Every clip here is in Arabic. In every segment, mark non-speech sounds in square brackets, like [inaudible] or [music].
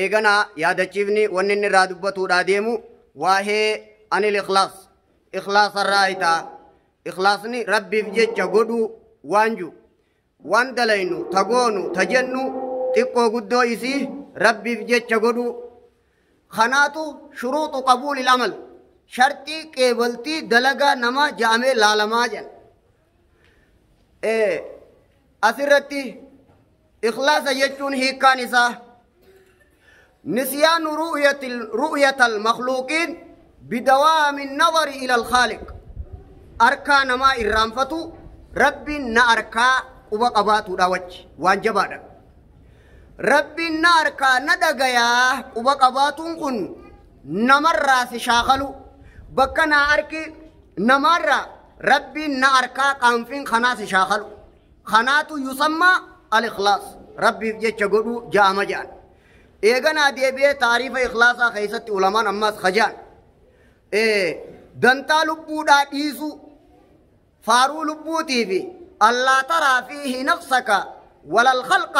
eeganaa yaadachiifni wanni inni irraa dubbatuudhaa deemu waa'ee anil ikhlaas ikhlaasarraa hitaa ikhlaasni rabbiif jecha godhuu waanju waan dalaynu ta goonu ta jennu xiqqoo guddoo isii rabbiif jecha godhuu kanaatu shuruuxu qabuulil amal sharxii qeebaltii dalagaa namaa ja'amee laalamaa jedha asirratti ikhlaasa jechuun hiikkaan isaa نسيان رؤية رؤية المخلوقين بدوام النظر إلى الخالق أركان ما إرامفتو ربي نأركا وبقباتو دوج وانجبادا ربي نأركا ندقيا وبقباتو كن نمر سشاخلو بكنا أركي نمر ربي نأركا قانفين خنا سشاخلو خناتو يسمى الإخلاص ربي جتشقلو جامجان مجان إيغانا دي بي تعريف إخلاصا خيست علماء نماز خجان إيه دنتا لبو دا ديسو فارو لبو تيفي ألا ترى فيه نقصك ولا الخلق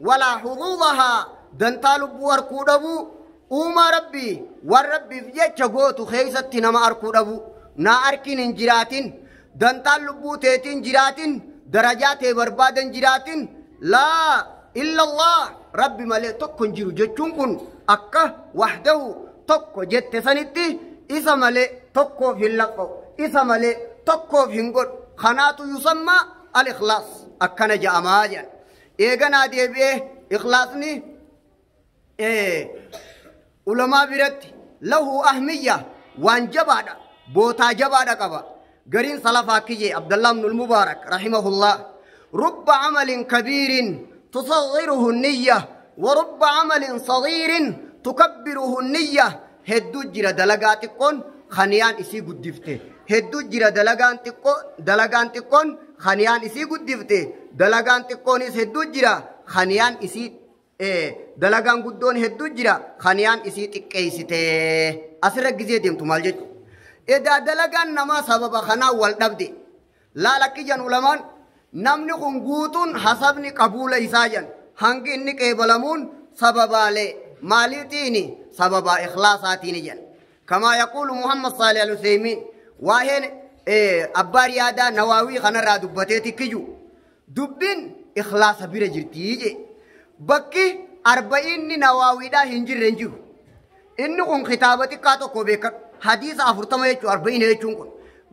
ولا حظوظها دنتا لبو أركو دبو أوما ربي والربي في جيتشغوتو خيست نما أركو دبو نا أركين انجراتين دنتا لبو تيتين جراتين درجات بربادن جراتين لا إلا الله rabbi malee tokko hin jiru jechuun kun akka wahdahu tokko jette sanitti isa malee tokkoof hin laqqa'u isa malee tokkoof hin godhu kanaatu yusammaa al-ikhlaas akkana ja'amaa jedhan eeganaa deebi'ee ikhlaasni ulamaa biratti lahu ahmiyya waan jabaadha bootaa jabaadha qaba gariin salafaa kiyyee abdallah ibnul mubaarak rahimahullah rubba amalin kabiiriin تصغره النية ورب عمل صغير تكبره النية هدو جرى دلقاتكم خنيان إسي قدفته هدو جرى دلقان تكون دلقان تكون خنيان إسي قدفته دلقان تكون إس هدو جرى خنيان إسي dalagaan guddoon hedduu jira kaniyaan isii xiqqeessite asirra gisee deemtu maal jechuudha. Edaa dalagaan namaa sababa kanaan wal dhabde laalakkiyyan ulamaan namni kun guutuun hasabni qabuula isaa jan hangi inni qeebalamuun sababaalee maaliitiini sababaa ikhlaasaatiini jan kamaa yaquulu muhammad saalih aluseymiin waa'een abbaan yaadaa nawaawii kanarraa dubbatee tikkiju dubbiin ikhlaasa bira jirtii jee bakki arba'iinni nawaawiidhaa hin jirre hin jiru inni kun kitaaba xiqqaa tokko beekadhu hadiisa afurtama jechuun arba'iin jechuun kun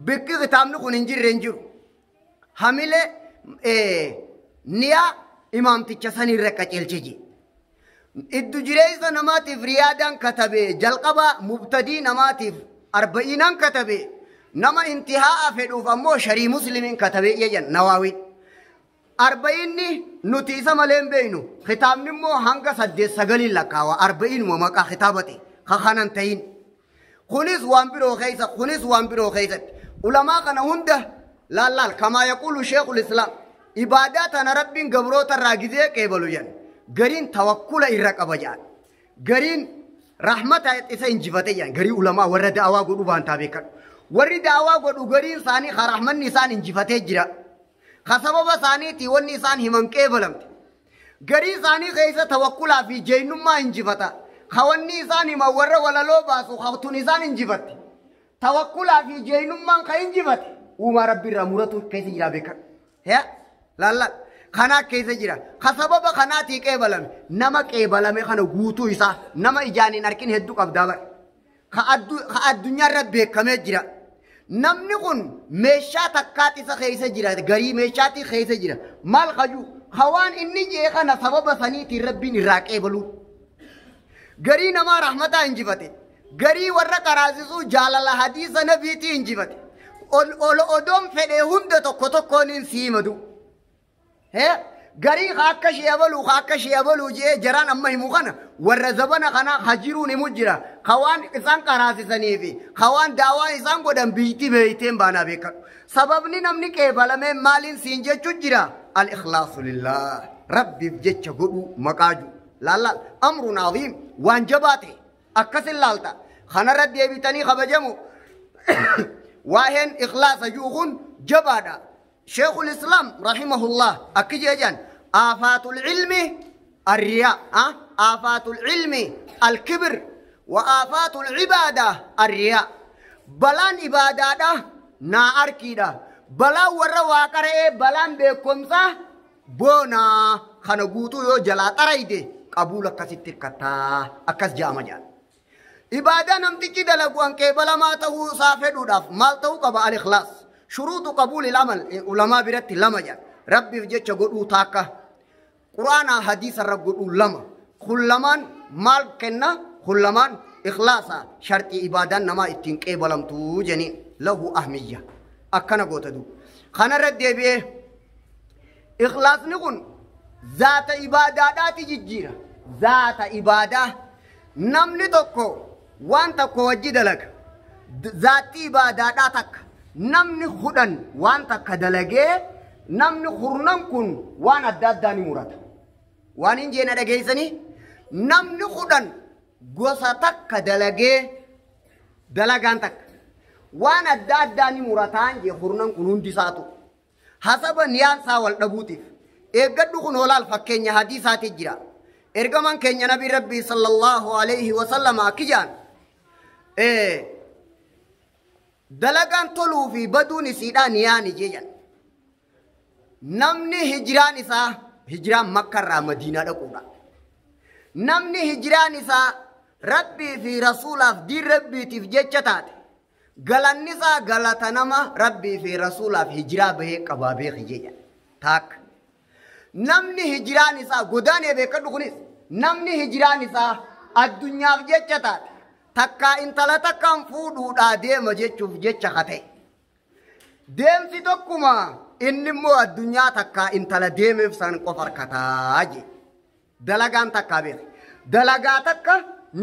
bikki kitaabni kun hin jirre hin jiru hamilee niya imaamticha sanirra qaceelchiji. Iddu jireessa namaatiif riyaadaan katabe jalqaba mubtadii namaatiif arba'iinaan katabe nama intihaa'a fedhuuf ammoo sharii muslimiin katabe yayyan nawaawiin. Arba'inni nuti isa malee hin beeknu kitaabni immoo hanga saddeet sagaliin lakkaawa arba'inuma maqaa kitaabate kakanan tahin. Kunis waan biroo keessa kunis waan biroo keessatti ulamaa kana hunda لا لا كما يقول شيخ الإسلام إباداتنا رب قبروت الراجزية كيبلو جان قرين توكل إراك أبجان قرين رحمة إسا إنجفتي جان قرين علماء ورد دعوة قدو بان تابيكا ورد دعوة قدو قرين ساني خرحمن نسان إنجفتي جرا خسبب ساني تيوان نسان همم كيبلمت قرين ساني خيسة توكل في جينما إنجفتا خواني ساني ما ورد وللو باسو خوتو نسان إنجفتي توكل في جينما خينجفتي uumaa rabbii irraa muratu keessa jira beekan laallal kanaa keessa jira ka sababa kanaatii qeebalame nama qeebalame kana guutuu isaa nama ijaan hin argin hedduu qabdaa bare ka addunyaarra beekamee jira namni kun meeshaa takkaati isa keessa jira garii meeshaatii keessa jira maal kajuu ka waan inni jee kana sababa saniitiin rabbiin irraa qeebaluu garii namaa rahmataa injifate garii warra qaraasisuu jaalala hadiisa nabiitii injifate ol ol odoon fedhee hunda tokko tokkooniin siimadu garii akka ishee abaluu akka ishee abaluu jee jaraan amma himu kana warra zabana kana hajiruun himu jira kawaan isaan qaraasisanii fi kawaan daawaa isaan godhan biyyittii beeyteen baanaa beekadhu sababni namni qeebalamee maaliin siin jechuun jira al-ikhlaasu lillaa rabbiif jecha godhu maqaa jiru lallaal amruun aziim waan jabaate akkas hin laalta kanarra deebitanii kabajamu واهن إخلاص يوغن جبادا شيخ الإسلام رحمه الله أكجيجان آفات العلم الرياء أه؟ آفات العلم الكبر وآفات العبادة الرياء بلان عبادة نا أركيدا بلا ورا واقرأ بلان سا بونا خنقوتو يو جلا تريد قبول أكسي تركتا أكس جامجان عبادة نمتي نمتك دلقوان كيبلا ما تهو سافد وداف مال تهو قبع الإخلاص شروط قبول العمل علماء برت لما جان ربي جتش قدو تاكا قرآن حديث رب قدو لما خلمان مال كنا خلمان إخلاصا شرط عبادة نما اتين كيبلا متو جنين له أهمية أكنا دو خانا رد دي بيه إخلاص نقول ذات عبادة داتي ذات ججيرة ذات عبادة نم نتوكو waan takko wajji dalaga zaaxii baadaadhaa takka namni hudhan waan takka dalagee namni hurnan kun waan adda addaa ni murata. Waan hin jeena dhageessanii namni hudhan gosa takka dalagee dalagaan takka waan adda addaa ni murataan jee hurnan kun hundisaatu hasaba niyaan wal dhabuutiif eeggadhu kun hoolaal fakkeenya hadiisaati jira. ergaman keenya nabi rabbii sallallahu alaihi wasallama akki jaan dalagaan toluu fi baduun isiidhaan yaani jechuudha. Namni hijiraan isaa hijiraan makkarraa madiinaa dhaquudha. Namni hijiraan isaa rabbii fi rasuulaaf diin rabbiitiif jecha taate galanni isaa galata nama rabbii fi rasuulaaf hijiraa bahee qabaa beeku jechuudha. Taakka. Namni hijiraan isaa godaanee beekadhu kunis namni hijiraan isaa addunyaaf jecha taate. takkaa intala takkaan fuudhuudhaa deema jechuuf jecha kate deemsi tokkuma inni immoo addunyaa takkaa intala deemeef san qofa harkataa je dalagaan takkaa beeka dalagaa takka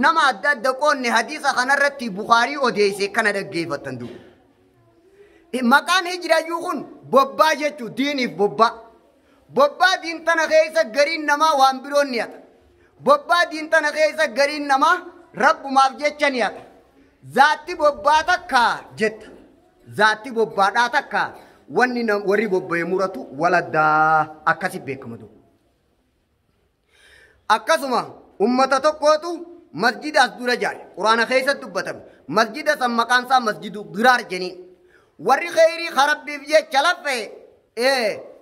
nama adda adda qoonne hadiisa kanarratti bukaarii odeesse kana dhaggeeffattan duuba maqaan hijirayyuu kun bobbaa jechuu diiniif bobbaa bobbaa diintana keessa gariin namaa waan biroon ni'ata bobbaa diintana keessa gariin namaa rabbumaaf jecha ni hata zaatti bobbaa takka jetta zaatti bobbaadhaa takka wanni warri bobba'ee muratu waladdaa akkasi beekama duuba. Akkasuma ummata tokkootu masjidaas dura jaare quraana keessatti dubbatame masjida san maqaan isaa masjidu biraar jenii warri kheyrii harabbiif jecha laffe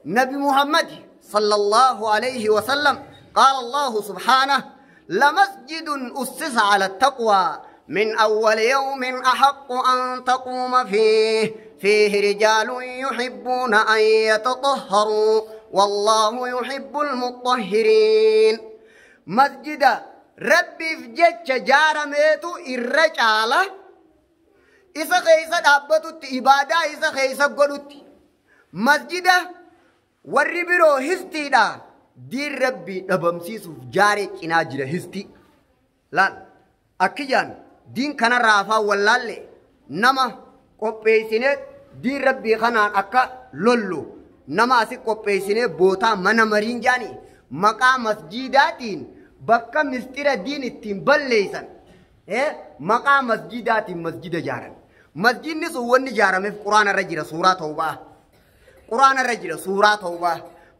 nabi muhammad sallallahu alaihi wasallam qaala allahu subhaanahu لمسجد أسس على التقوى من أول يوم أحق أن تقوم فيه فيه رجال يحبون أن يتطهروا والله يحب المطهرين مسجد ربي في جتش ميتو الرجالة إذا خيسة دابتت إبادة إذا خيسة قلت مسجد وربرو هستي diin rabbii dhabamsiisuuf jaaree cinaa jira histi laal akki jaan diin kanarraa afaan wallaalle nama qopheessinee diin rabbii kanaan akka lollu nama asi qopheessinee bootaa mana mariin jaanii maqaa masjiidaatiin bakka mistira diin ittiin balleeysan maqaa masjiidaatiin masjida jaaran masjidni sun wanni jaarameef quraanarra jira suuraa ta'uu ba'a quraanarra jira suuraa ta'uu ba'a.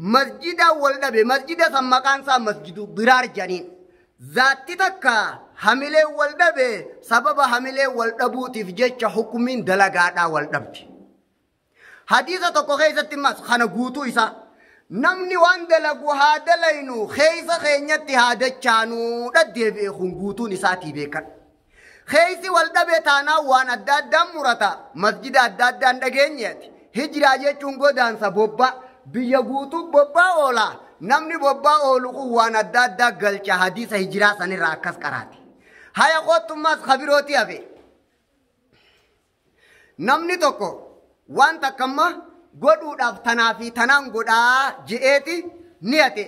مسجدا والدبي مسجدا سمكان سا مسجد برار جنين ذاتي تكا حملي والدبي سبب حملي والدبو تفجيش حكمين دلقاتا والدبتي حديثة تكو خيسة تماس خانا قوتو إسا namni waan dalagu haa dalaynu keeysa keenyatti haa dachaanuu dhaddeebi'e kun guutuun isaatii beekan. Keeysi wal dhabee taanaan waan adda addaan murata. Masjida adda addaan dhageenyeeti. Hijiraa jechuun godaansa bobbaa. biyya guutuu bobbaa oola namni bobbaa oolu kun waan adda addaa galcha hadiisa hijiraa sanirraa akkas qaraate haya qotummaas kabirooti hafe namni tokko waan takkamma godhuudhaaf tanaa fi tanaan godhaa je'eeti ni hate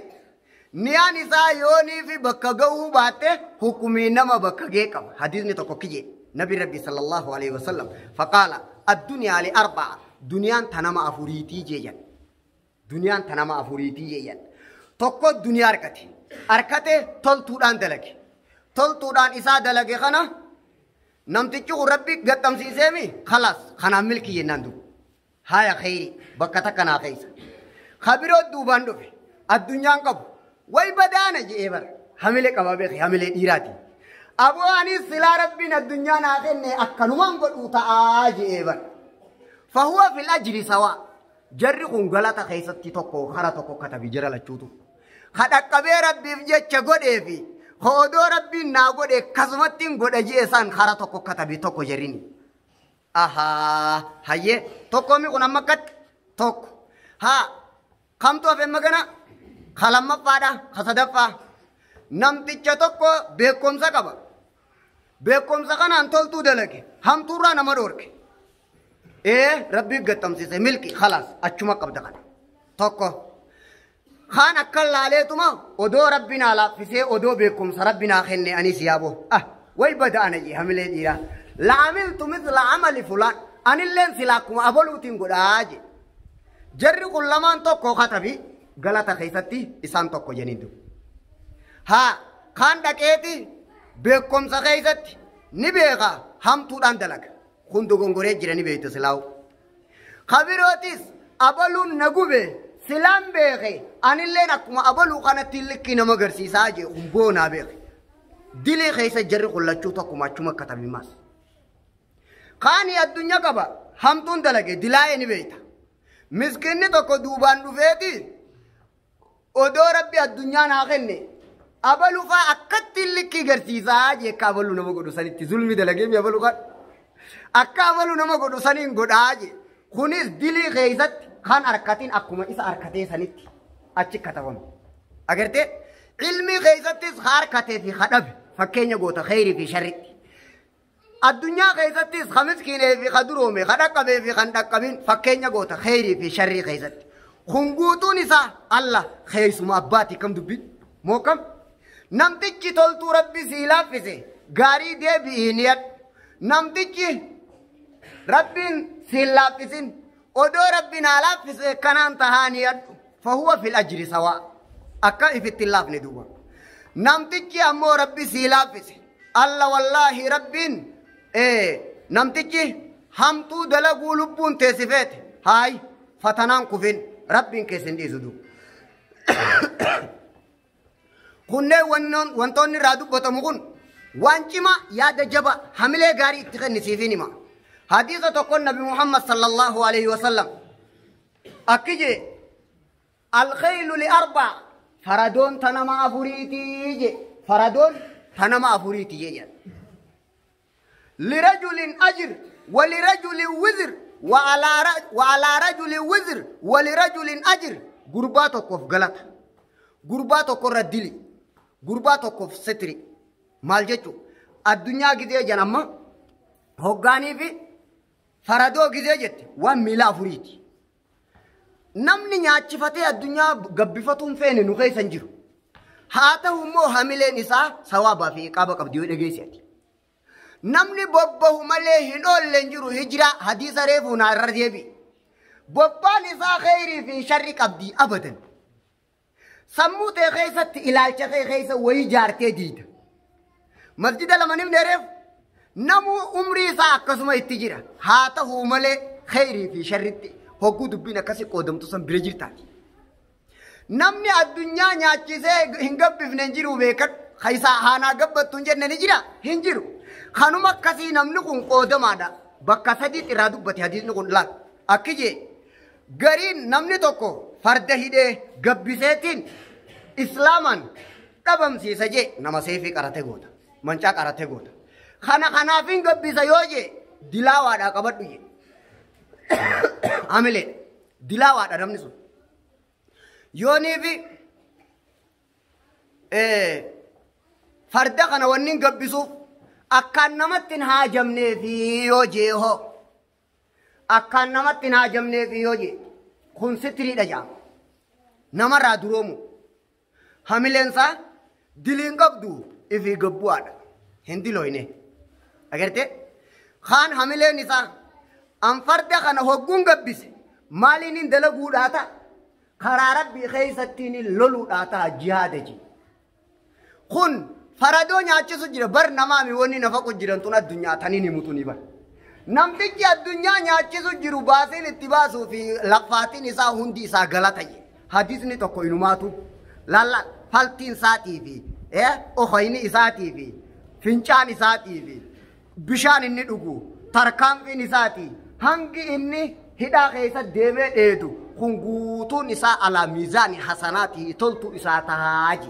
niyaan isaa yoonii fi bakka ga'uu baatte hukumii nama bakka gee qaba hadiisni tokko kiyye nabi rabbi sallallahu alaihi wasallam faqaala addunyaa li arbaa duniyaan tanama afuriitii jeejan duniyaan tanama afuriitii yeeyyan tokko duniyaa harkate harkate toltuudhaan dalage toltuudhaan isaa dalage kana namtichi kun rabbi gaqqamsiiseemi kalaas kanaan milki yennaan dubu haya kheyri bakka takkanaa keessa kabiroo duubaan dhufe addunyaan qabu way badaana je'ee bara hamilee qaba beeke hamilee dhiiraati aboo anis silaa rabbiin addunyaa naa kenne akkanumaan godhuu ta'aa je'ee bara fahuwa fil ajri sawaa jarri kun galata keessatti tokko hara tokko katabi jira lachuutu. Kadhaqqabee rabbiif jecha godhee fi hoodoo rabbiin naa godhe akkasumatti hin godha jeesaan hara tokko katabi tokko jirini. Ahaa hayyee tokkoomii kun amma akkatti tokko haa kamtu hafee magana ka lammaffaadha ka sadaffaa namticha tokko beekumsa qaba. Beekumsa kanaan toltuu dalage hamtuurraa nama dhoorge. إيه ربي قتم سيسي إيه ملكي خلاص أتشما قبض قنا توقف خان أكل عليتما ودو ربنا لا فيسي ودو بيكم سربنا خني أني سيابو أه وي بدأ أنا جي هملي ديرا لعملت مثل عمل فلان أنا اللين سلاكم أبولو تنقل آجي جري كل لمان توقف خطبي غلط خيستي إسان توقف جنيدو ها خان دكيتي بيكم سخيستي نبيغا هم تودان دلق hundu gongoree jirani beektu silaawu. Kabirootis abaluun na gube silaan beeke anilleen akkuma abaluu kanatti likkii nama agarsiisaa jee humboonaa beeke. Dilee keessa jarri qullachuu tokkuma achuma akka tamimaas. Kaanii addunyaa qaba hamtuun dalage dilaa'ee ni beekta. Miskinni tokko duubaan dhufeeti odoo rabbi addunyaa naa kenne abaluu fa'aa akkatti likkii agarsiisaa jee akka abaluu nama godhu sanitti zulmi dalagee mi'a abaluu kana. akka amalu nama godhu saniin godhaa je kunis dilii keessatti kan harkatiin akkuma isa harkatee sanitti achi katabamu agartee ilmi keessattis harkatee fi hadhabe fakkeenya goota kheyrii fi sharritti addunyaa keessattis ka miskiinee fi ka duroome ka dhaqqabee fi kan dhaqqabin fakkeenya goota kheyrii fi sharrii keessatti kun guutuun isaa alla keessuma abbaati kam dubbi moo kam namtichi toltuu rabbi sii laaffise gaarii deebi'iin yadhu namtichi ربين سيلاقسين ودو ربنا لافس كنان تهاني فهو في الأجر سواء أكا في التلاف ندوبا نمتجي أمو ربي سيلافس الله والله ربين إيه نمتجي همتو دلقو لبون تسفيت هاي فتنان كفين ربين كيسن دي زدو [coughs] كنه ونون وانتوني رادو بطمو كن وانجما ياد حمله غاري اتخن نسيفيني ما حديثة تقول نبي محمد صلى الله عليه وسلم أكجي الخيل لأربع فردون تنما أفريتي فردون تنما أفريتي لرجل أجر ولرجل وزر وعلى وعلى رجل وزر ولرجل أجر غرباتك في غلط غرباتك ردلي غرباتك في ستري مال جتو الدنيا كده جنما هو غاني في faradoo gizee jette waan miila afuriiti. Namni nyaachifatee addunyaa gabbifatuun feene nu keessa hin jiru. Haa ta'u immoo hamileen isaa sawaabaa fi qaaba qabdi yoo dhageessati. Namni bobbahu malee hin oolleen jiru hijiraa hadiisa reefuu na irra deebi. Bobbaan isaa kheyrii fi sharri qabdi abadan. Sammuu ta'e keessatti ilaalcha kee keessa wayii jaartee diida. Masjida lama nimni reefu namu umrii isaa akkasuma itti jira haa ta'uu malee khayrii fi sharritti hogguu dubbiin akkasii qoodamtu san bira jirtaati. Namni addunyaa nyaachisee hin gabbifne hin jiru beekan isaa haanaa gabbattu hin jenne ni jira hin jiru. Kanuma akkasii namni kun qoodamaadha. Bakka sadiitti irraa dubbate hadiisni kun laal. Akki jee gariin namni tokko farda hidhee gabbiseetiin islaaman dhabamsiisa jee nama seefii qaratee goota. Mancaa qaratee goota. खाना खाना फिंग गब्बी सयोजे दिलावाड़ा कबड्डी ಆಮೇಲೆ ದಿಲಾವಾಡ ಗಮನಿಸು ಯೋನಿವಿ ಫರ್ದ ಕನ ಒನ್ನಿನ್ ಗಬ್ಬಿಸು ಅಕ್ಕಾನ್ ನಮತ್ತಿನ ಹಾಜಮ್ನೆ ಫಿಯೋ ಜೇಹೋ ಅಕ್ಕಾನ್ ನಮತ್ತಿನ ಹಾಜಮ್ನೆ ಫಿಯೋ ಜೆ ಕುನ್ಸಿ ತಿರಿಡ ಜಾ ನಮರ ದುರೋಮು ಹಮಿಲೆನ್ಸ ದಿಲಿಂಗಬ್ದು ಇವಿ ಗಬ್ಬು ಆಡ ಹೆಂದಿಲೋಯ್ನೆ أقرت خان حمله نساء أنفرد خان هجوم قبيس مالين دلقوا داتا خرارت بخيستين لولو داتا جهاد جي خون فردو nyaachisu jira bar namaami wanni nafa qojjiran tun addunyaa taniin himutuni bar namtichi addunyaa nyaachisu jiru baaseen itti baasuu fi laffaatiin isaa hundi isaa galata'e hadisni tokko inumaatu lalla faltiin isaatii fi ohoyni isaatii fi fincaan isaatii fi bishaan inni dhugu tarkaanfiin isaati hangi inni hidhaa keessa deemee dheedu kun guutuun isaa alaa miizaani hasanaatii toltu isaa tahaaji.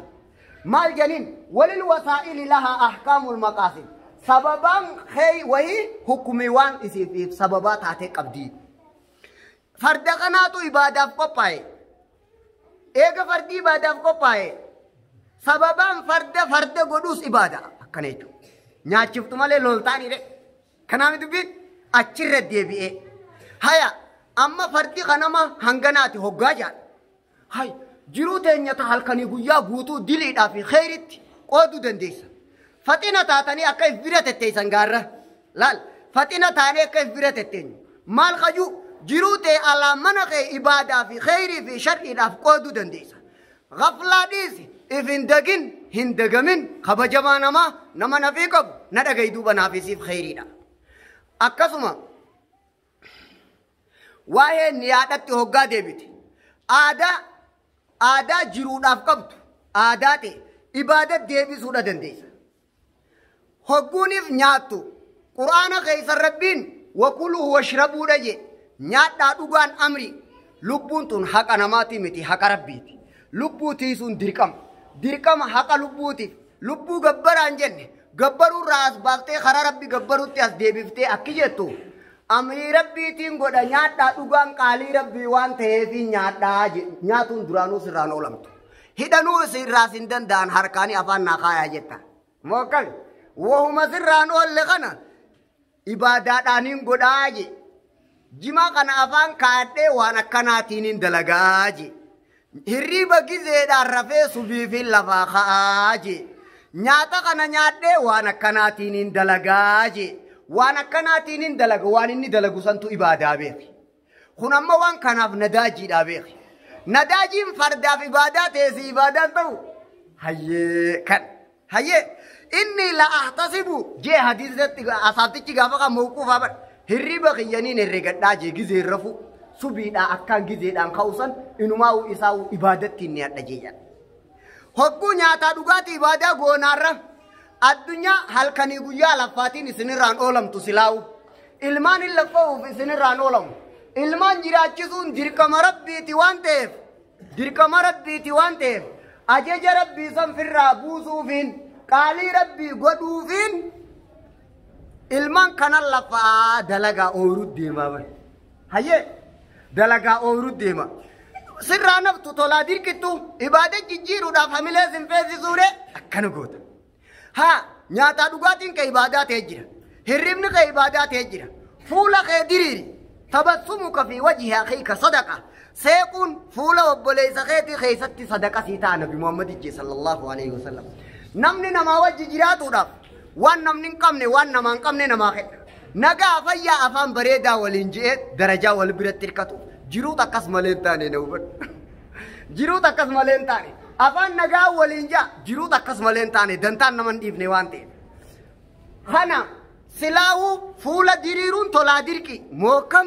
maal jeniin walil wasaa'ili lahaa ahkaamul maqaasin sababaan hee wayii hukumii waan isiif sababaa taatee qabdii. Farda kanaatu ibaadaaf qophaa'e. Eega fardi ibaadaaf qophaa'e. Sababaan farda farda godhuus ibaada akkana jechuudha. nyaachuuftu malee loltaanidhe. Kanaaf dubbiin achirra deebi'ee haya amma fardi kanama hanganaati hoggaa jaal. Hay jiruu teenyata halkanii guyyaa guutuu diliidhaa fi xeeritti qooduu dandeessa. Faxina taatanii akka if bira tetteessan gaarra. Laal faxina taanee akka if bira tetteenyu. Maal qayyuu jiruu ta'e alaa mana kee ibaadaa fi xeerii fi shar'iidhaaf qooduu dandeessa. Gaflaa dhiisi. if hin dagin hin dagamin kabajamaa namaa nama nafii qabu na dhagahi duuba naafisiif khayriidha akkasuma waa'ee ni yaadatti hoggaa deebite aadaa aadaa jiruudhaaf qabdu aadaa ta'e ibaada deebisuudha dandeessa hogguuniif nyaattu quraana keessa rabbiin wakuluu washrabuudha jee nyaadhaa dhugaan amri lubbuun tun haqa namaatii miti haqa rabbiiti lubbuu tiisuun dirqama diiqama haka lubbuutiif lubbuu gabbar anjen, gabbaru ras bate baaftee rabbi gabbaru gabbaruutti as deebiftee akki goda nyata rabbiitiin kali nyaadhaa dhugaan qaalii rabbii waan ta'eefi nyata nyaatuun duraanuu sirraan oolamtu hidhanuu sirraas hin danda'an dan harkani apa kaayaa jetta mokkal wahuma sirraan oolle kana ibaadaadhaaniin godhaa je jima kana afan kaadhee wana kana tinin dalagaa hirriba gizeedhaan rafee subiifi lafaa ka'aaje nyaata kana nyaadhee waan akkanaatiin hin dalagaaje waan akkanaatiin hin dalaga waan inni dalagu santu ibaadaa beeki kun amma waan kanaaf nadaajiidhaa beeki nadaajiin fardaaf ibaadaa teessii ibaadaan ta'u hayyee kan hayyee inni ahtasibu jee hadiisatti asaabtichi gaafa kan mawquufaa hirriba kiyyaniin herregadhaa jee gizee rafuu. subiidhaa akkaan gizeedhaan ka'usan inumaa isaa ibaadattiin ni hadha jeyan. Hogguu nyaataa dhugaatii ibaadaa goonaarra addunyaa halkanii guyyaa laffaatiin isinirraan oolamtu silaa'u. Ilmaan hin lakkoo'uuf isinirraan oolamu. Ilmaan jiraachisuun dirqama rabbiiti waan ta'eef dirqama rabbiiti waan ta'eef ajaja rabbii sanfirraa buusuufiin qaalii rabbii godhuufiin ilmaan kanan lafaa dalagaa ooyiruu deemaa bare. Hayyee. dalagaa ooluu deema. Sirraa naftu tolaa dirqittu ibaada jijjiiruudhaaf hamilee sinfeessisuudhe akkana goota. Haa nyaataa dhugaatiin ka ibaadaa ta'e jira. Hirribni ka ibaadaa ta'e jira. Fuula kee diriiri. Tabassumuka fi wajhi aqiika sadaqa. Seequun fuula obboleessa keetii keessatti sadaqa sii ta'a nabi Muhammad ijjee sallallahu alaihi wasallam. Namni namaa wajji jiraatuudhaaf waan namni hin qabne waan namaa hin qabne namaa kenna. nagaa fayyaa afaan bareedaa waliin je'ee darajaa wal biratti hirkatuuf jiruut akkas malee hin taane na hubadhu. Jiruut akkas malee hin taane afaan nagaa waliin jaa jiruut akkas malee hin taane dantaan nama hin dhiifne waan ta'eef. Kana silaawuu fuula diriiruun tolaa dirqi mookam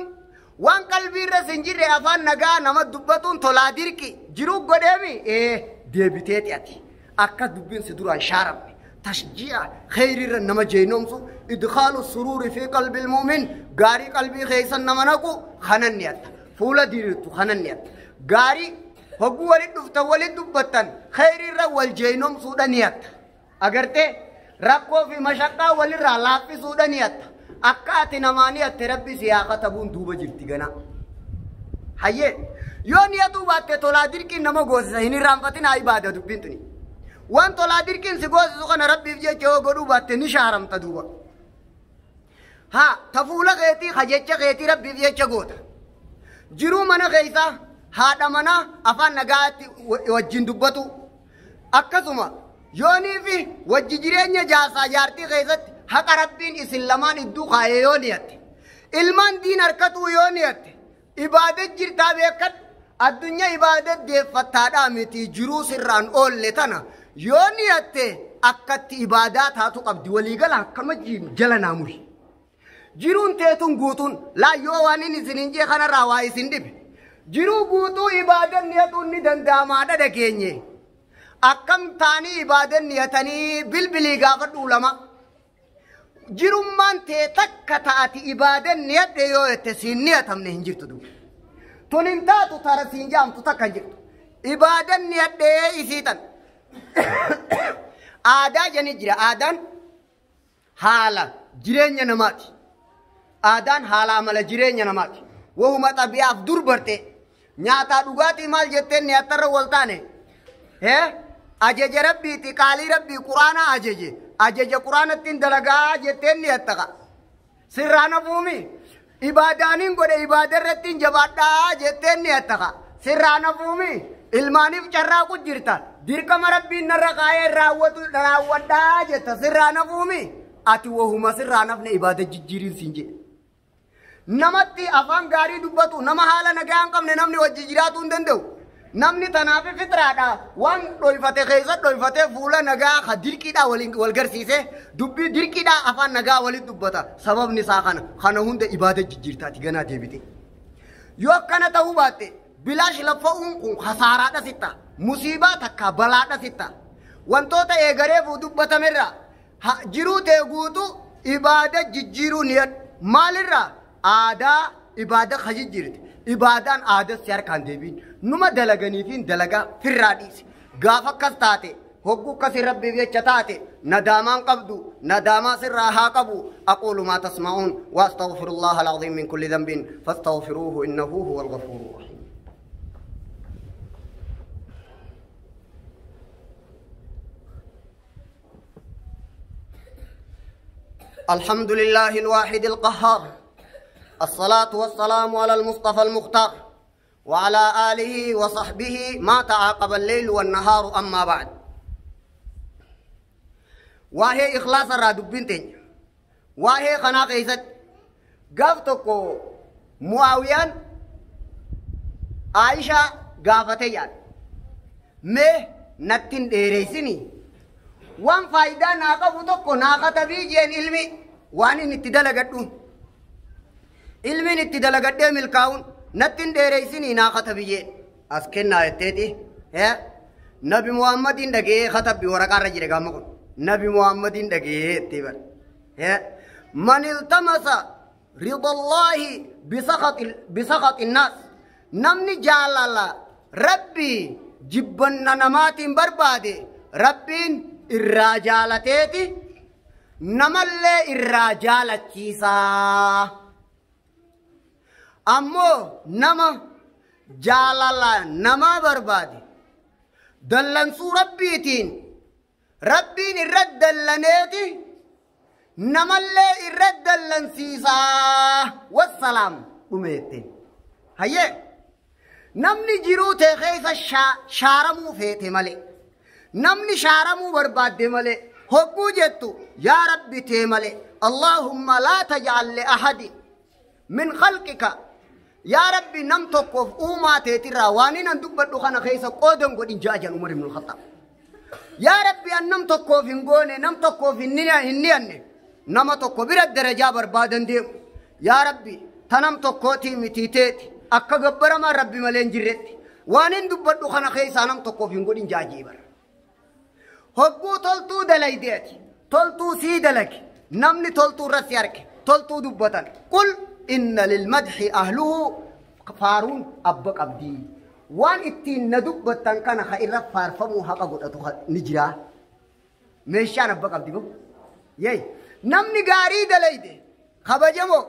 waan qalbiirra sin jirre afaan nagaa nama dubbatuun tolaa dirqi jiruu godheemi ee deebitee dhiyaate akka dubbiin si duraan shaaramne. تشجيع خير النما جينومسو إدخال السرور في قلب المؤمن غاري قلبي خيسا نمناكو خننيات فولا ديرتو خننيات غاري هقو ولد دفتا ولد دبتن خير الرا والجينوم سودانيات أغرتي رقو في مشقة والرالات في سودانيات أكات نمانيات ربي سياقة تبون دوبا جلتغنا حيه يونياتو باتة تولا دير كي نمو غوزة هني رامفتين آي بادة وان طلع دركين سقوز سقنا ربي في جيتش وقلوا باتني شهرم تدوبا ها تفولا غيتي خجيتش غيتي ربي في جيتش قوتا جرو من غيثا هذا منا أفان نغات وجين دوبتو أكثما يوني في وجي جرين جاسا جارتي غيزت حق ربين إسلمان إدو خاية يونيت إلمان دين أركتو يونيت إبادة جرتا بيكت الدنيا addunyaa دي deeffattaadhaa miti jiruu sirraan اول لتنا yooni yatte akkatti ibaadaa taatu qabdi waliigala akkama jala naamuri jiruun teetuun guutuun laa yoo waan inni isiniin jee kanarraa waa isin dhibe jiruu guutuu ibaadan ni'atuun ni danda'amaadha dhageenye akkam taanii ibaadan ni'atanii bilbilii gaafadhuu lama jirummaan tee takka taati ibaadan ni'adhe yoo jette siin ni'atamne hin jirtu duuba tun hin taatu tara siin jaamtu takka hin jirtu ibaadan ni'adhee isii tan. aadaa jedhanii jira. Aadaan haala jireenya namaati. Aadaan haala amala jireenya namaati. Wahuma xabiyaaf dur bartee nyaataa dhugaatii maal jetteen nyaattarra wal taane. Ajaja rabbiiti qaalii rabbii quraana ajaje. Ajaja quraanattiin dalagaa jetteen ni yattaqa. Sirraan Ibaadaaniin godhe ibaada irrattiin jabaadhaa jetteen ni yattaqa. Sirraan Ilmaaniif carraa ku jirtan. dirqama rabbiin narra qaayeen raawwatu raawwadhaa jetta sirraa nafuumi ati wahuma sirraa nafne ibaada jijjiiriinsiin jedhe. Namatti afaan gaarii dubbatu nama haala nagaa hin qabne namni wajji jiraatu hin danda'u. Namni tanaaf fitiraadha waan dhoyfate keessa dhoyfate fuula nagaa ka dirqiidhaa wal garsiise dubbii dirqiidhaa afaan nagaa waliin dubbata. Sababni isaa kana kana hunda ibaada jijjiirtaati ganaa deebite. Yoo akkana ta'uu baatte bilaash lafa uunquun hasaaraadha sitta. musiibaa takka balaadha fitta wantoota eegareefu dubbatamirra jiruu ta'e guutu ibaada jijjiiruun jedhu maalirraa aadaa ibaada ka jijjiirte ibaadaan aadatti harkaan deebiin numa dalaganiifiin dalagaa firraa dhiise gaafa akkas taate hoggu akkasii rabbiif jecha taate nadaamaan qabdu nadaamaa sirraa haa qabu aquulu maa tasma'uun waastaghfirullaha alcaziim min kulli dhanbin fastaghfiruuhu innahu huwa alghafuuru الحمد لله الواحد القهار الصلاة والسلام على المصطفى المختار وعلى آله وصحبه ما تعاقب الليل والنهار أما بعد وهي إخلاص الرادو بنتين وهي خناق قيست قفتكو مواويان عائشة قافتيان مه نتين ديريسيني وان فايدة ناقة وتقو ناقة بيجين علمي وان نتدل قدو علمي نتدل قدو ملكاون نتن ديريسيني ناقة بيجين أسكننا يتيتي نبي محمد دقي خطب بورقا رجل قامكم نبي محمد دقي تبر من التمس رضا الله بسخط بسخط الناس نمني جالالا ربي جبنا نماتين بربادي ربين irraa jaalateeti namallee irraa jaalachiisaa ammoo nama jaalala namaa barbaade dallansuu rabbiitiin rabbiin irra dallaneeti namallee irra dallansiisaa wassalaam dhumeettiin hayyee namni jiruu tee keessa shaaramuu feete malee. namni shaaramuu barbaadde malee hogguu jettu yaa rabbi tee malee allaahumma laa tajcal liahadi min khalqika yaa rabbi nam tokkoof uumaa teetirraa waan hin dubbadhu kana keessa qoodan godhin ja'a jedhan umar ibnu khaxaab yaa rabbi an nam tokkoof hin goone nam tokkoof hin ni'anne nama tokko bira darajaa barbaadan deemu yaa rabbi ta nam tokkootii mitii teeti akka gabbaramaa rabbi malee hin jirretti waan hin dubbadhu kana keessaa nam tokkoof hin godhin ja'a jee bara هجبو تلتو دلائي ديك تلتو سي دلك نمني تلتو رس يارك تلتو دبطن قل إن للمدح أهله فارون أبك أبدي وان اتين ندبطن كان خائر فارفمو حقا قطتو نجرا ميشان أبك أبدي يي نمني غاري دلائي دي خبجمو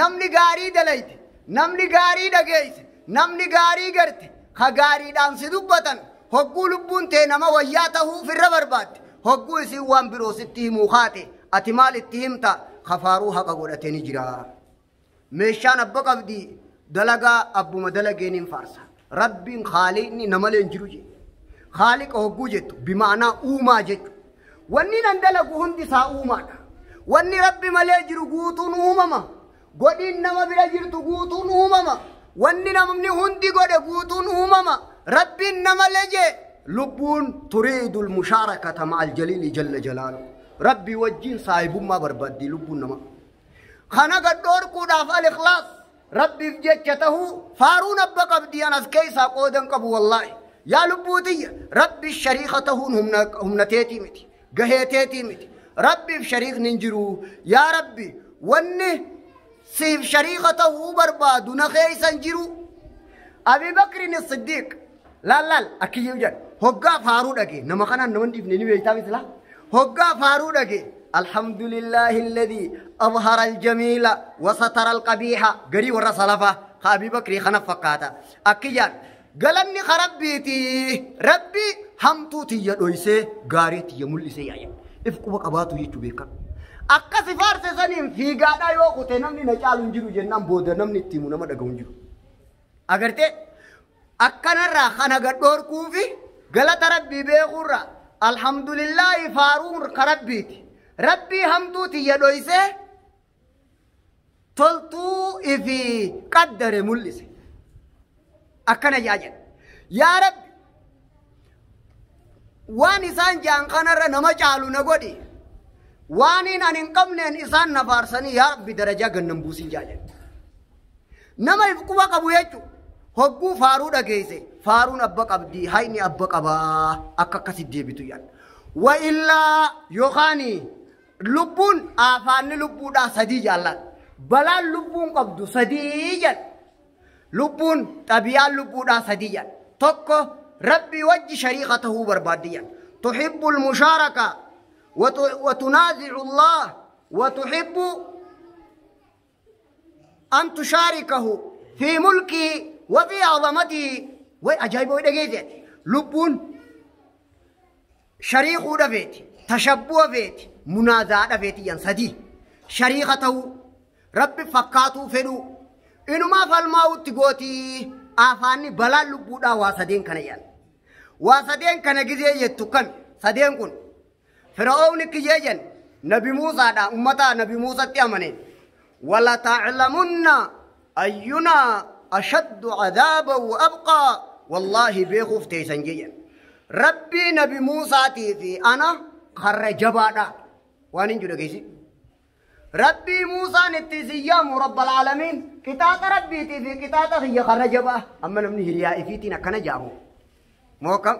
نمني غاري دلائي دي نمني غاري دا جيس نمني غاري گرت خا غاري دانسي دبطن hogguu lubbuun tee nama wayyaa tahuuf irra barbaadde hogguu isin waan biroo sitti himuu haate ati maal itti himta kafaaruu haqa godhatee ni jira meeshaan abba qabdi dalagaa abbuma dalageen hin faarsa rabbiin haaliqni namalee hin jiru jedhe haaliqa hogguu jettu bimaanaa uumaa jechu wanni nan dalagu hundi isaa uumaadha wanni rabbi malee jiru guutuun uumama godhiin nama bira jirtu guutuun uumama wanni namni hundi godhe guutuun uumama ربي إنما لجي لبون تريد المشاركة مع الجليل جل جلاله ربي وجين صاحب ما بربدي لبون نما خانا قدور قد كوداف إخلاص ربي في جتته فارون أبقى بدي أنا كيسا قودن قبو والله يا لبوتي ربي الشريخة هم هم نتيتي متي قهيتيتي متي ربي في شريخ ننجرو يا ربي وني سيف شريخته برباد نخيسا نجرو أبي بكر الصديق lallaal akkiyyuu jedha hoggaa faaruu dhage nama kanaan nama hin dhiifne ni beektaa miti laa hoggaa faaruu dhage الحمد لله الذي أظهر الجميل وستر القبيح قري ورا سلفة خابي بكري خنف فقاتا أكيان قلني خربيتي ربي همتو تيا دويسي غاري تيا ملسي يا إفقوا قباتو يتوبيكا akka sifaarsa saniin fiigaadhaa yoo kute namni na caalu hin jiru jennaan booda namni ittiin nama dhaga'u hin jiru. Agartee akkanarraa kana gadhoorkuu fi galata rabbii beekuurra alhamdulillaahi faaruun ka rabbiiti rabbii hamtuu tiyya dhoysee toltuu ifi qaddare mul'ise akkana yaa jedha yaa rabbi waan isaan jaan kanarra nama caalu na godhi waaniin an hin qabneen isaan na faarsanii yaa rabbi darajaa gannan buusin jaa jedha nama if quba qabu jechuudha hogguu faaruu dhageesse faaruun abba qabdi hayni abba qabaa akka akkasitti deebitu yaadda. Wa'illaa yookaan lubbuun afaanni lubbuudhaa sadii jaalladha. Balaan lubbuun qabdu sadii jedha. Lubbuun xabiyaan lubbuudhaa sadii jedha. Tokko rabbii wajji shariika tahuu barbaaddi jedha. تحب المشاركة وتنازع الله وتحب أن تشاركه في ملكه وفي عظمته وأجايب ويدقيت لبون شريخ ودفيت تشبه فيت منازعة فيت ينسدي يعني شريخته رب فكاتو فلو إنما فالماو تقوتي آفاني بلا لبودا واسدين كان يان يعني. واسدين كان جزي يتوكم سدين كن فرعون كيجين يعني. نبي موسى دا أمتا نبي موسى تيامنين ولا تعلمن أينا أشد عذابا وأبقى والله بيخوف تيسنجي ربي نبي موسى تيتي أنا خر جبادا وانجو كيسي ربي موسى نتيزيام رب العالمين كتاب ربي تيتي كتاب هي خر جبا أما نمني هريائي فيتنا كان جابو موكم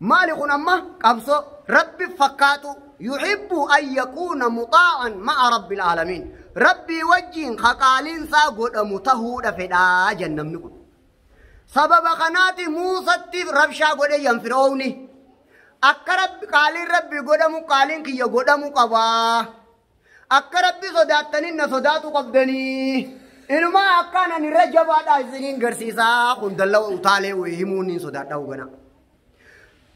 مالك أما قبصو ربي فكاتو يحب أن يكون مطاعا مع رب العالمين rabbii wajjiin haqaaliinsaa godhamu tahuudha fedhaa jannamni kun sababa kanaati muusatti rabshaa godhe yanfir'oowni akka rabbi qaaliin rabbi godhamu qaaliin kiyya godhamu qabaa akka rabbi sodaattaniin na sodaatu qabdanii inumaa akkaan an irra jabaadha isiniin garsiisaa kun dallaa utaalee wayii himuun niin sodaadhaa hubana.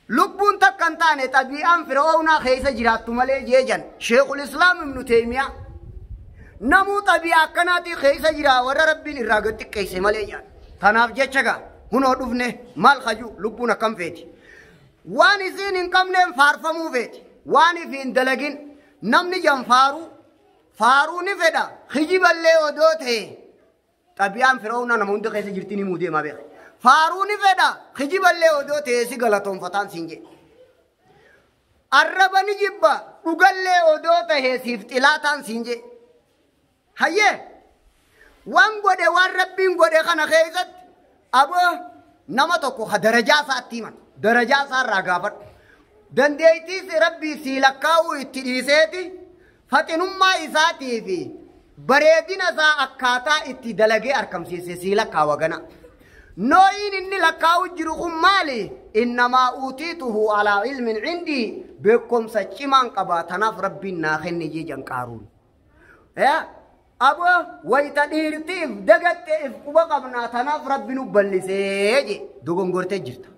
Lubbuun takka hin taane xabi'aan fir'oownaa keessa jiraattu malee jeejan Sheekul Islaam Ibnu Teemiyaa. namuu xabiyaa akkanaati keessa jira warra rabbiin irraa gatti qeesse malee nyaata. Tanaaf jecha gaa hunoo dhufne maal haju lubbuun akkam feeti. Waan isiin hin qabneen faarfamuu feeti. Waan ifiin dalagin namni janfaaruu faaruu ni fedha hijiballee odoo ta'e xabiyaan firoowna nama hundi keessa jirti ni muudee ma beeka. Faaruu ni fedha hijiballee odoo ta'e si galatoonfataan siin jedhe. Arraba ni jibba dhugallee odoo ta'e siif xilaataan siin jedhe. hayyee waan godhe waan rabbiin godhe kana keessatti aboo nama tokko ha darajaa isaatti himatu darajaa isaarraa gaafadhu dandeettiis rabbii sii lakkaa'uu itti dhiiseeti faxinummaa isaatii fi bareedina isaa akkaataa itti dalagee argamsiise sii lakkaawa gana. nooyin inni lakkaa'u jiru kun maali innamaa uutiituhu alaa ilmin cindii beekumsa cimaan qaba tanaaf rabbiin naa kenne jejan qaaruun. aboo wayita dhiirtiif if quba qabnaa tanaaf rabbi nu bal'isee je dogongortee jirta.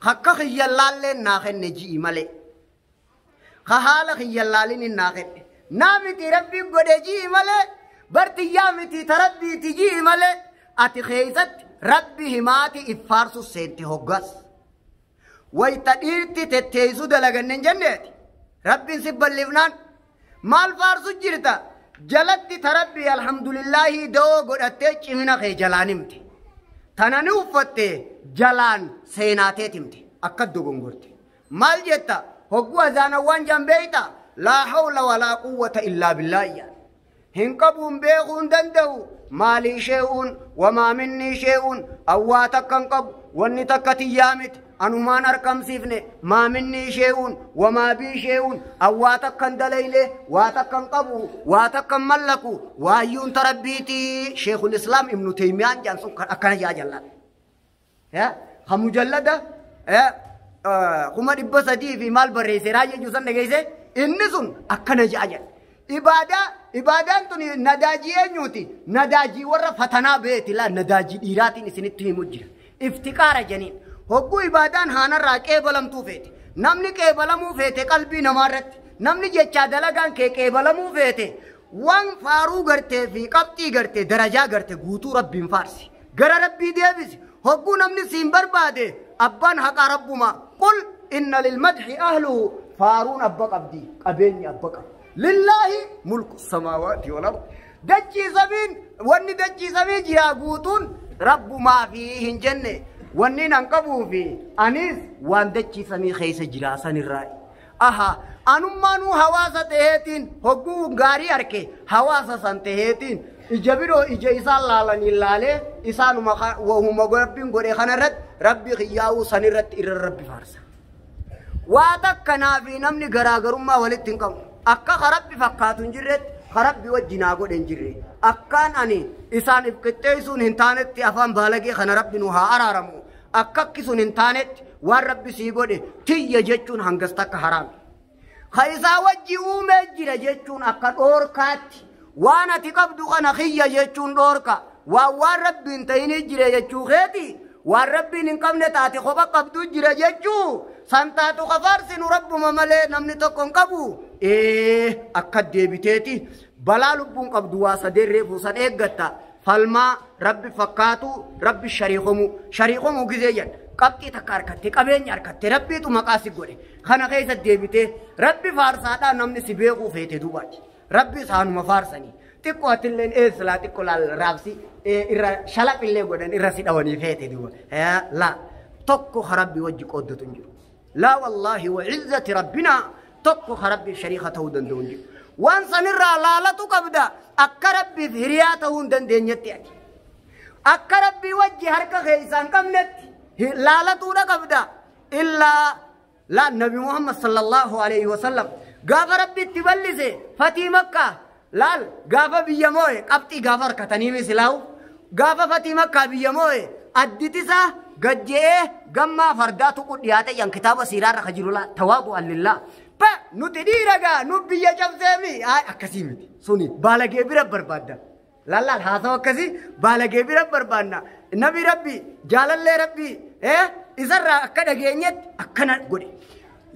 Akka hiyyallaallee naa kenne ji'i malee. Ka haala hiyyallaalin hin naa kenne. Naa miti rabbiin godhe ji'i malee. Bartiyyaa miti tarabbiiti ji'i malee. Ati keessatti rabbi himaati iffaarsu seenti hoggas. Wayita dhiirti tetteessuu dalaganne hin jenneeti. Rabbiin si bal'ifnaan maal faarsu jirta? jalatti tarabbi alhamdulillaahi da'oo godhattee cimina kee jalaan himte tana ni uffatte jalaan seenaateet himte akka dogongorte maal jetta hogguu azaanawwan jan beeyta laa hawla walaa quwwata illaa billaa iyyaan hin qabuun beekuu hin danda'u maalii shee'uun wamaa minnii shee'uun awwaa takka hin qabu wanni takka tiyyaa miti anumaan argamsiifne maa minnii shee'uun wamaa bii shee'uun awwaa takka hin dalaylee waa takka hin qabu waa takka hin mallaku waayyuun tarabbiitii sheekul islaam ibnu teemiyaan jaan sun kan akkana jaajallan. Ha mujallada kuma dhibba sadii fi maal barreesse raayyaa jiru san dhageesse inni sun akkana jaajal ibaadaa. عبادان تو نداجي نيوتي نداجي ورا فتنا بيت لا نداجي إيراتي ني سنت هيموجي افتكار جنين هو عبادان هان راكي بلم تو فيت نمني كي بلمو فيت قلبي نمرت نمني جچا دلغان كي كي فيت وان فارو غرتي في كابتي غرتي درجا غرتي غوتو ربي فارسي غر ربي ديابس هو نمني سين بربادي ابان حق ربما قل ان للمدح اهله فارون ابقبدي ابيني ابقبدي lillahi mulku samaawaati walard dachii sabiin wanni dachii sabii jiraa guutuun rabbumaa fi hin jenne wanni nan qabuu fi anis waan dachii samii keessa jiraa sanirraa aha anummaanuu hawaasa ta'eetiin hogguu gaarii arke hawaasa san ta'eetiin ija biroo ija isaan laalanii laalee isaanuma wahuma rabbiin godhe kanarratti rabbi qiyyaa'uu sanirratti irra rabbi faarsa. Waa takkanaa fi namni garaagarummaa walitti hin qabu. akka harabbi fakkaatu hin jirretti harabbi wajjinaa godhe hin jirre akkaan ani isaaniif qixxeessuun hin taanetti afaan baalagee kana rabbi nu haa araaramu akka akkisuun hin taanetti waan rabbi sii godhe tiyya jechuun hangas takka haraami. Ka isaa wajji uumee jira jechuun akka dhoorkaatti waan ati qabdu kana kiyya jechuun dhoorka waan waan rabbiin ta'inii jire jechuu keeti waan rabbiin hin qabne taate kopha qabdu jira jechuu santaatu qafaarsi nu rabbuma malee namni tokko hin qabu. ee akka deebiteeti balaa lubbuun qabdu waa sadeerree buusan eeggatta falmaa rabbi fakkaatu rabbi shariikomu shariikomu gizee jedha qabxii takka harkatte qabeenya harkatte rabbiitu maqaa si godhe kana keessa deebitee rabbi faarsaadhaa namni si beekuu feete duubaati rabbi isaanuma faarsanii xiqqoo atilleen eessilaa xiqqoo raabsi irra shalaqillee godhan irra si dhawanii feete duuba laa tokko rabbi wajji qooddatu hin jiru laa wallaahi wa cizzati rabbinaa تقو خربي شريخة هودن دونجي وان سنرى لالة قبدا أكرب ذريات هودن دين يتيك أكرب وجه هرك خيسان كمنت لالة قبدا إلا لا نبي محمد صلى الله عليه وسلم قاف ربي سي فتي مكة لال بي بيموه قبطي قاف كتنيمي سلاو قاف فتي مكة بي بيموه أدتسا قد جئه غما فرداتو قد ياتي يعني كتاب سيرار خجلولا تواضعا لله abba nuti dhiiragaa nu biyya cabseemi akkasii miti suni baalagee bira barbaadda lallaal haasawa akkasii baalagee bira barbaanna nabi rabbi jaalallee rabbi isarraa akka dhageenyetti akkana godhe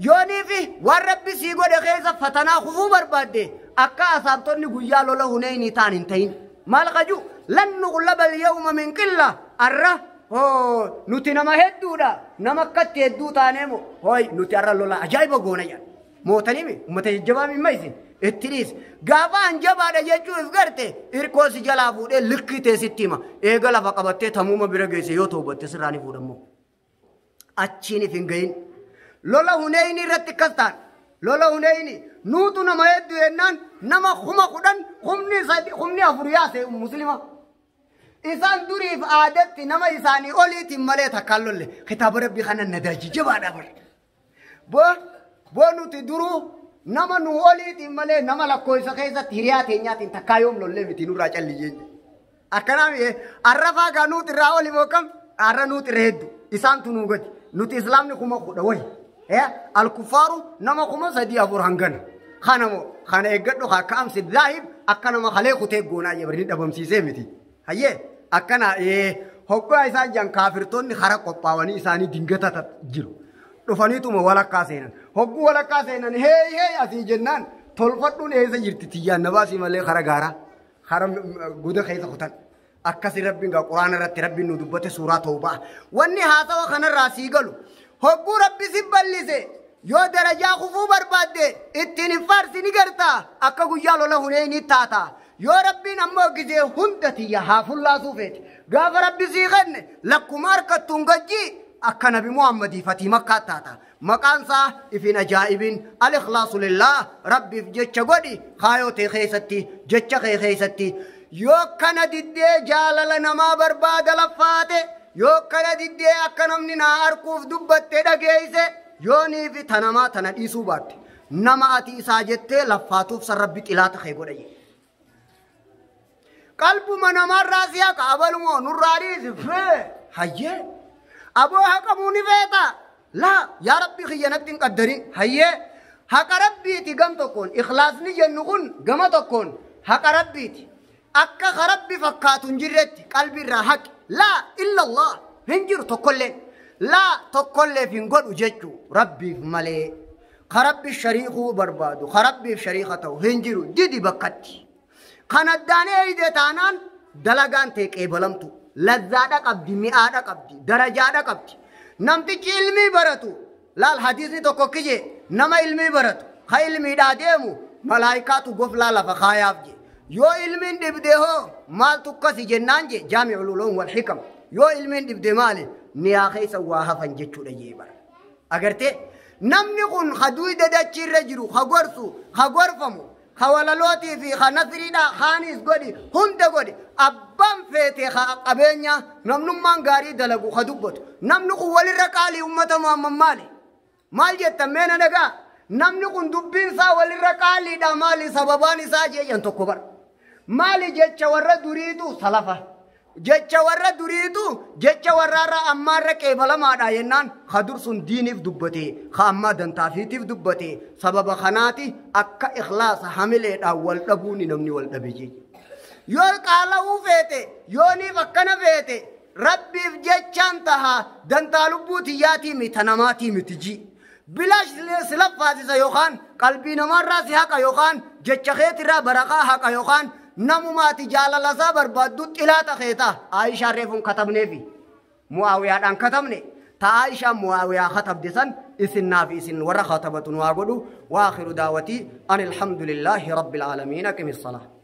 yooniifi waan rabbi sii godhe keessa fatanaa kufuu barbaadde akka asaabtonni guyyaa lola huneenii ta'an hin ta'in maal qaju lan nuqlaba al-yawma min qilla arra nuti nama hedduudha nama akkatti hedduu taaneemo hoy nuti arra lola ajaa'iba goona jedha mootanimi ummata jajjabaa mimma isin ittiniis gaafaan jabaadha jechuuf garte hirkoo si jalaa fuudhee likkitee sitti hima eega lafa qabattee tamuuma bira geesse yoo ta'u batte sirraa ni fuudhammoo achiinif hin gahin lola huneyni irratti akkas ta'an lola huneyni nuutu nama hedduu jennaan nama kuma kudhan humni humni afur yaase muslima isaan duriif aadatti nama isaanii oliitiin malee takkaan lolle kitaaba rabbii kana nadaaji jabaadha bare boo wanuti duruu nama nu waliitiin malee nama lakkoofsa keessatti hiriyaa teenyaatiin takkaa yoom lollee miti nurraa calli jeenya. Akkanaa arrafaa gaa nuuti irraa oli mookam arra nuuti irra hedduu isaantu nuu gadi nuti islaamni kuma kudha wayi. Alkufaaru nama kuma sadii afur hangana. Kana moo kana eeggadhu haa ka'am siddaahib akka nama halee kutee goonaa jabanii dhabamsiisee miti. Hayyee akkana hoggaa isaan jan kaafirtoonni hara qophaawanii isaanii dingata jiru. dhufaniituma walakkaa seenan hogguu walakkaa seenan hee hee asii jennaan tolfadhuun eessa jirti tiyyaan na baasii malee kara gaaraa kara guda keessa kutan akkasi rabbiin gaa quraana irratti rabbiin nu dubbate suuraa toobaa wanni haasawa kanarraa sii galu hogguu rabbi si bal'ise yoo darajaa kufuu barbaadde ittiin hin faarsi ni garta akka guyyaa lola hunee ni taata yoo rabbiin ammoo gisee hunda tiyya haa fullaasuu feete gaafa rabbi sii kenne lakkuma harkattuun gajjii akka nabi muhammadii fatii makkaattaa ta'a maqaan isaa ifin ajaa'ibiin alikhlaasu lillaa rabbiif jecha godhi kaayoo ta'e keessatti jecha kee keessatti yoo kana diddee jaalala namaa barbaada laffaate yoo kana diddee akka namni naa harkuuf dubbattee dhageeyse yooniif tanamaa tana dhiisuu baatte nama ati isaa jettee laffaatuuf sarrabbi xilaata kee godha jedhe. qalbuma namarraa siyaa qaabalumoo nurraa dhiisifee hayyee. أبو حق موني فيتا لا يا ربي خيانتين قدري هيا حق ربي تي غم تكون إخلاصني ينقون غم تكون حق ربي تي أكا خربي فكاتون جرت قلبي راحك لا إلا الله هنجر تقولين لا تقولين في نقول وجدتو ربي في ملئ خربي الشريخ بربادو خربي شريخته هنجر ديدي بكتي خنداني ايدي تانان دلقان تيك اي لذاذا قبدي مئاذا قبدي درجاذا قبدي نمتي علمي برتو لا الحديث تو كيجي نما علمي برتو خا علمي دا ديمو ملائكاتو غف لا لا فخاياف جي يو علمين دبده هو مال تكسي جنان جي جامع العلوم والحكم يو علمين دبده مالي نياخي سواها فنجتشو دجيبر أغرتي نمني قن خدوي ددتشي رجرو خغورسو خغورفمو hawalalooti fi ka nasriidha kaanis godhi hunda godhi abbaan feete ka qabeenya namnummaan gaarii dalagu ka dubbatu namni kun walirra qaalii ummata muhammed maali maal jettan meena nagaa namni kun dubbiin isaa walirra qaaliidha maali sababaan isaa jeeyan tokko bara maali jecha warra duriitu salafa. jecha warra duriitu jecha warraarra ammaarra qeebalamaadha yennaan kadur sun diiniif dubbate ka ammaa dantaafiitiif dubbate sababa kanaati akka ikhlaasa hamileedhaan wal dhabuuni namni wal dhabe yoo qaala'uu feete yooniif akkana feete rabbiif jechaan tahaa dantaa lubbuu tiyyaatii miti namaatii miti ji bilaash si laffaasisa yookaan qalbii namaarraa si haqa yookaan jecha keetirraa baraqaa haqa yookaan نمومات جالا زابر بدو تلاتا خيطا عائشة ريفون كتبنا في مواوية دان كتبنا تا عائشة معاوية خطب ديسان اسن نافي اسن ورخطبتون واغدو واخر دعوتي أن الحمد لله رب العالمين كم الصلاة